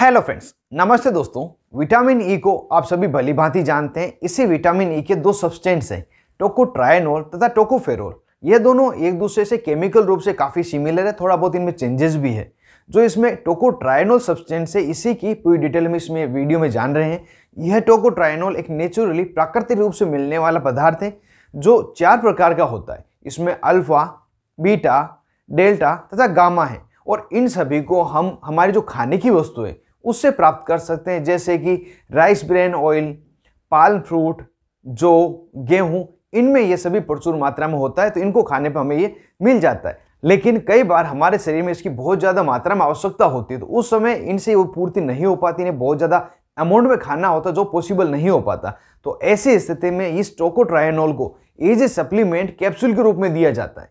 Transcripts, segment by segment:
Hello friends नमस्ते दोस्तों vitamin E e को आप सभी भली भांति जानते हैं इसी विटामिन ई e के दो सब्सटेंट्स हैं ट्रायनोल तथा टोकोफेरोल ये दोनों एक दूसरे से केमिकल रूप से काफ़ी सिमिलर है थोड़ा बहुत इनमें चेंजेस भी है जो इसमें ट्रायनोल सब्सटेंट्स है इसी की पूरी डिटेल में इसमें वीडियो में जान रहे हैं यह ट्रायनोल एक नेचुरली प्राकृतिक रूप से मिलने वाला पदार्थ है जो चार प्रकार का होता है इसमें अल्फा बीटा डेल्टा तथा गामा है और इन सभी को हम हमारी जो खाने की वस्तु है उससे प्राप्त कर सकते हैं जैसे कि rice bran oil palm fruit जो गेहूँ इनमें ये सभी प्रचुर मात्रा में होता है तो इनको खाने पर हमें ये मिल जाता है लेकिन कई बार हमारे शरीर में इसकी बहुत ज़्यादा मात्रा में आवश्यकता होती है तो उस समय इनसे वो पूर्ति नहीं हो पाती इन्हें बहुत ज़्यादा अमाउंट में खाना होता जो पॉसिबल नहीं हो पाता तो ऐसी स्थिति में इस टोकोट्रायनोल को एज ए सप्लीमेंट कैप्सूल के रूप में दिया जाता है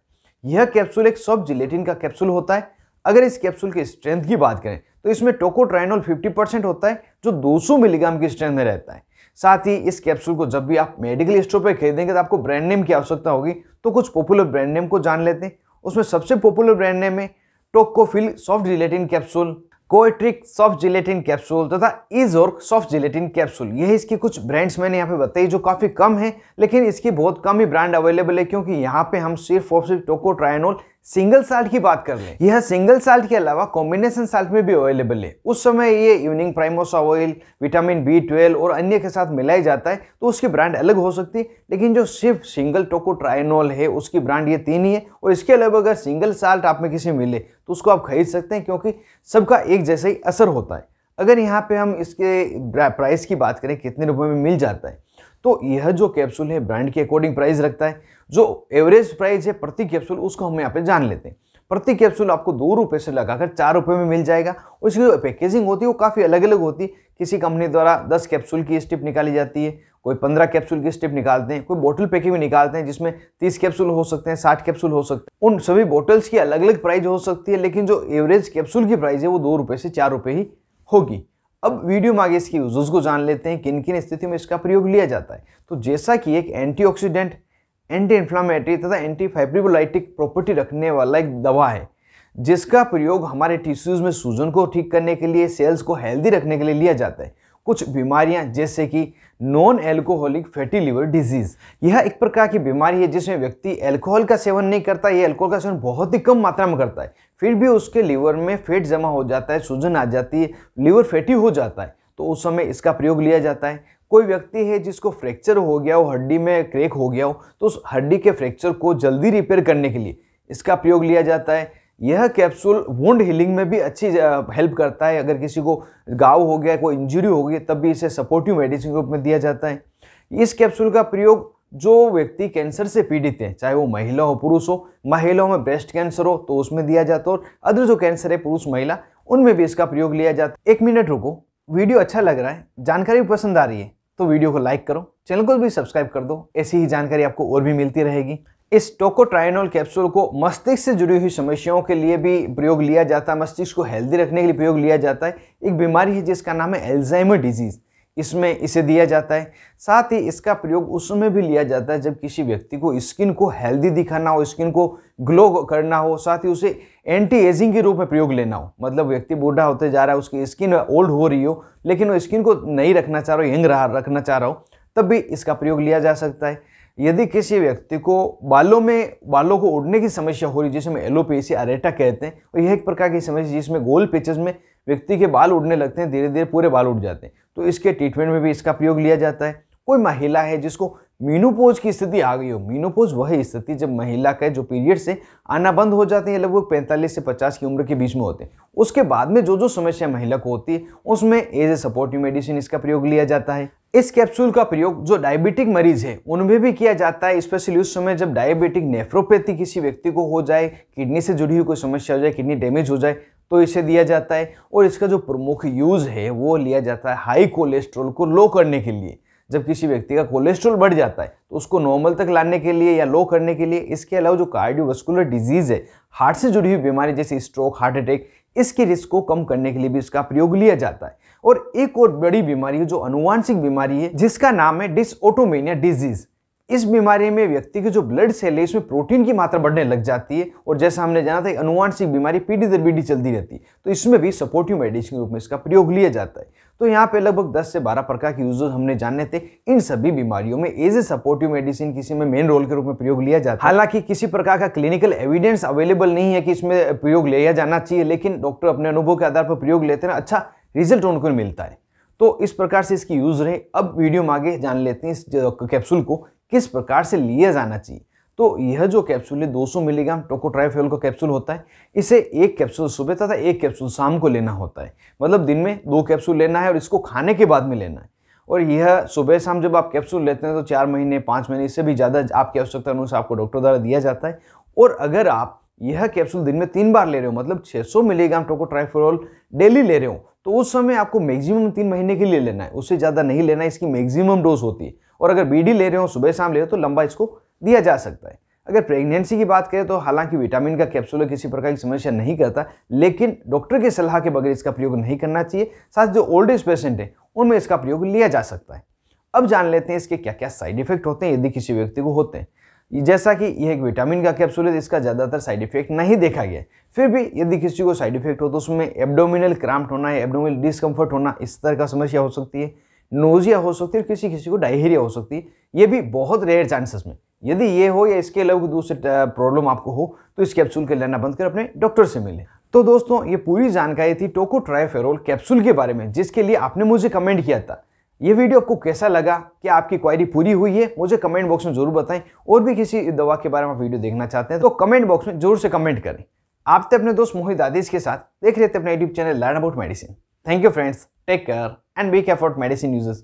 यह कैप्सूल एक सॉफ्ट जिलेटिन का कैप्सूल होता है अगर इस कैप्सूल के स्ट्रेंथ की बात करें तो इसमें टोकोट्राइनोल 50 होता है जो 200 मिलीग्राम की स्ट्रेंथ में रहता है साथ ही इस कैप्सूल को जब भी आप मेडिकल स्टोर पर खरीदेंगे तो आपको ब्रांड नेम की आवश्यकता होगी तो कुछ पॉपुलर ब्रांड नेम को जान लेते हैं उसमें सबसे पॉपुलर ब्रांड नेम है टोकोफिल सॉफ्ट जिलेटिन कैप्सूल कोएट्रिक सॉफ्ट जिलेटिन कैप्सूल तथा इजोर्क सॉफ्ट जिलेटिन कैप्सूल यह इसकी कुछ ब्रांड्स मैंने यहाँ पे बताई जो काफ़ी कम है लेकिन इसकी बहुत कम ही ब्रांड अवेलेबल है क्योंकि यहाँ पे हम सिर्फ और सिर्फ टोको ट्रायनोल सिंगल साल्ट की बात कर लें यह सिंगल साल्ट के अलावा कॉम्बिनेशन साल्ट में भी अवेलेबल है उस समय ये evening primrose oil vitamin B twelve और अन्य के साथ मिलाया जाता है तो उसकी ब्रांड अलग हो सकती है लेकिन जो सिर्फ सिंगल टोको ट्राइनोल है उसकी ब्रांड ये तीन ही है और इसके अलावा अगर सिंगल साल्ट आप में किसी मिले तो उसको आप खरीद सकते हैं क्योंकि सबका एक जैसा ही असर होता है अगर यहाँ पर हम इसके प्राइस की बात करें कितने रुपये में मिल जाता है तो यह जो कैप्सूल है ब्रांड के अकॉर्डिंग प्राइस रखता है जो एवरेज प्राइस है प्रति कैप्सूल उसको हम यहाँ पे जान लेते हैं प्रति कैप्सूल आपको दो रुपये से लगाकर चार रुपये में मिल जाएगा और इसकी जो पैकेजिंग होती है वो काफ़ी अलग अलग होती है किसी कंपनी द्वारा दस कैप्सूल की स्टिप निकाली जाती है कोई पंद्रह कैप्सूल की स्टिप निकालते हैं कोई बोटल पैकिंग भी निकालते हैं जिसमें तीस कैप्सूल हो सकते हैं साठ कैप्सूल हो सकते हैं उन सभी बोटल्स की अलग अलग प्राइस हो सकती है लेकिन जो एवरेज कैप्सूल की प्राइस है वो दो रुपये से चार रुपये ही होगी अब वीडियो में आगे इसके यूजेस को जान लेते हैं किन किन स्थिति में इसका प्रयोग लिया जाता है तो जैसा कि एक एंटीऑक्सीडेंट एंटी इन्फ्लामेटरी तथा एंटी फाइब्रिबोलाइटिक प्रॉपर्टी रखने वाला एक दवा है जिसका प्रयोग हमारे टिश्यूज़ में सूजन को ठीक करने के लिए सेल्स को हेल्दी रखने के लिए लिया जाता है कुछ बीमारियां जैसे कि non alcoholic fatty liver disease यह एक प्रकार की बीमारी है जिसमें व्यक्ति एल्कोहल का सेवन नहीं करता यह एल्कोहल का सेवन बहुत ही कम मात्रा में करता है फिर भी उसके लीवर में फैट जमा हो जाता है सूजन आ जाती है लीवर फैटी हो जाता है तो उस समय इसका प्रयोग लिया जाता है कोई व्यक्ति है जिसको फ्रैक्चर हो गया हो हड्डी में क्रेक हो गया हो तो उस हड्डी के फ्रैक्चर को जल्दी रिपेयर करने के लिए इसका प्रयोग लिया जाता है यह कैप्सूल वुंड हीलिंग में भी अच्छी हेल्प करता है अगर किसी को गाव हो गया कोई इंजरी हो गई तब भी इसे सपोर्टिव मेडिसिन रूप में दिया जाता है इस कैप्सूल का प्रयोग जो व्यक्ति कैंसर से पीड़ित है चाहे वो महिला हो पुरुष हो महिलाओं में ब्रेस्ट कैंसर हो तो उसमें दिया जाता है और अदर जो कैंसर है पुरुष महिला उनमें भी इसका प्रयोग लिया जाता है एक मिनट रुको वीडियो अच्छा लग रहा है जानकारी पसंद आ रही है तो वीडियो को लाइक करो चैनल को भी सब्सक्राइब कर दो ऐसी ही जानकारी आपको और भी मिलती रहेगी इस टोकोट्राइनोल कैप्सूल को मस्तिष्क से जुड़ी हुई समस्याओं के लिए भी प्रयोग लिया जाता है मस्तिष्क को हेल्दी रखने के लिए प्रयोग लिया जाता है एक बीमारी है जिसका नाम है एल्जाइमर डिजीज़ इसमें इसे दिया जाता है साथ ही इसका प्रयोग उसमें भी लिया जाता है जब किसी व्यक्ति को स्किन को हेल्दी दिखाना हो स्किन को ग्लो करना हो साथ ही उसे एंटी एजिंग के रूप में प्रयोग लेना हो मतलब व्यक्ति बूढ़ा होते जा रहा है उसकी स्किन ओल्ड हो रही हो लेकिन वो स्किन को नहीं रखना चाह रहा हो यंग रहा रखना चाह रहा हो तब भी इसका प्रयोग लिया जा सकता है यदि किसी व्यक्ति को बालों में बालों को उड़ने की समस्या हो रही जिसे हम एलोपेसी अरेटा कहते हैं और तो यह एक प्रकार की समस्या जिसमें गोल पेचेस में व्यक्ति के बाल उड़ने लगते हैं धीरे धीरे पूरे बाल उड़ जाते हैं तो इसके ट्रीटमेंट में भी इसका प्रयोग लिया जाता है कोई महिला है जिसको मीनोपोज की स्थिति आ गई हो मीनोपोज वही स्थिति जब महिला का जो पीरियड से आना बंद हो जाते हैं लगभग 45 से 50 की उम्र के बीच में होते हैं उसके बाद में जो जो समस्या महिला को होती है उसमें एज ए सपोर्टिव मेडिसिन इसका प्रयोग लिया जाता है इस कैप्सूल का प्रयोग जो डायबिटिक मरीज है उनमें भी किया जाता है स्पेशली उस समय जब डायबिटिक नेफ्रोपैथी किसी व्यक्ति को हो जाए किडनी से जुड़ी हुई कोई समस्या हो जाए किडनी डैमेज हो जाए तो इसे दिया जाता है और इसका जो प्रमुख यूज़ है वो लिया जाता है हाई कोलेस्ट्रॉल को लो करने के लिए जब किसी व्यक्ति का कोलेस्ट्रॉल बढ़ जाता है तो उसको नॉर्मल तक लाने के लिए या लो करने के लिए इसके अलावा जो कार्डियोवास्कुलर डिजीज़ है हार्ट से जुड़ी हुई बीमारी जैसे स्ट्रोक हार्ट अटैक इसके रिस्क को कम करने के लिए भी इसका प्रयोग लिया जाता है और एक और बड़ी बीमारी है जो अनुवांशिक बीमारी है जिसका नाम है डिसऑटोमेनिया डिजीज़ इस बीमारी में व्यक्ति के जो ब्लड सेल है इसमें प्रोटीन की मात्रा बढ़ने लग जाती है और जैसा हमने जाना था अनुवांशिक बीमारी पीढ़ी दर पीढ़ी चलती रहती है तो इसमें भी सपोर्टिव मेडिसिन के रूप में इसका प्रयोग लिया जाता है तो यहाँ पे लगभग 10 से 12 प्रकार के यूजर्स हमने जाने थे इन सभी बीमारियों में एज ए सपोर्टिव मेडिसिन किसी में मेन रोल के रूप में प्रयोग लिया जाता है हालांकि किसी प्रकार का क्लिनिकल एविडेंस अवेलेबल नहीं है कि इसमें प्रयोग लिया जाना चाहिए लेकिन डॉक्टर अपने अनुभव के आधार पर प्रयोग लेते हैं अच्छा रिजल्ट उनको मिलता है तो इस प्रकार से इसकी यूज रहे अब वीडियो में आगे जान लेते हैं इस कैप्सूल को किस प्रकार से लिया जाना चाहिए तो यह जो कैप्सूल है 200 मिलीग्राम टोकोट्राइफेल का कैप्सूल होता है इसे एक कैप्सूल सुबह तथा एक कैप्सूल शाम को लेना होता है मतलब दिन में दो कैप्सूल लेना है और इसको खाने के बाद में लेना है और यह सुबह शाम जब आप कैप्सूल लेते हैं तो चार महीने पाँच महीने इससे भी ज़्यादा आपकी आवश्यकता अनुसार आपको डॉक्टर द्वारा दिया जाता है और अगर आप यह कैप्सूल दिन में तीन बार ले रहे हो मतलब 600 मिलीग्राम टोकोट्राइफेरॉल डेली ले रहे हो तो उस समय आपको मैक्सिमम तीन महीने के लिए लेना है उससे ज़्यादा नहीं लेना है इसकी मैक्सिमम डोज होती है और अगर बी ले रहे हो सुबह शाम ले रहे हो तो लंबा इसको दिया जा सकता है अगर प्रेगनेंसी की बात करें तो हालांकि विटामिन का कैप्सूल किसी प्रकार की समस्या नहीं करता लेकिन डॉक्टर की सलाह के बगैर इसका प्रयोग नहीं करना चाहिए साथ जो ओल्ड एज पेशेंट हैं उनमें इसका प्रयोग लिया जा सकता है अब जान लेते हैं इसके क्या क्या साइड इफेक्ट होते हैं यदि किसी व्यक्ति को होते हैं जैसा कि यह एक विटामिन का कैप्सूल है इसका ज़्यादातर साइड इफेक्ट नहीं देखा गया फिर भी यदि किसी को साइड इफेक्ट हो तो उसमें एब्डोमिनल क्राम्प होना है एब्डोमिनल डिसकम्फर्ट होना इस तरह का समस्या हो सकती है नोजिया हो सकती है किसी किसी को डायहेरिया हो सकती है ये भी बहुत रेयर चांसेस में यदि ये हो या इसके अलावा कोई दूसरे प्रॉब्लम आपको हो तो इस कैप्सूल के लेना बंद कर अपने डॉक्टर से मिलें तो दोस्तों ये पूरी जानकारी थी टोको ट्राइफेरोल कैप्सूल के बारे में जिसके लिए आपने मुझे कमेंट किया था ये वीडियो आपको कैसा लगा कि आपकी क्वायरी पूरी हुई है मुझे कमेंट बॉक्स में जरूर बताएं और भी किसी दवा के बारे में वीडियो देखना चाहते हैं तो कमेंट बॉक्स में जरूर से कमेंट करें आप तो अपने दोस्त मोहित आदेश के साथ देख रहे थे अपना YouTube channel learn about medicine Thank you friends. Take care and be careful medicine uses.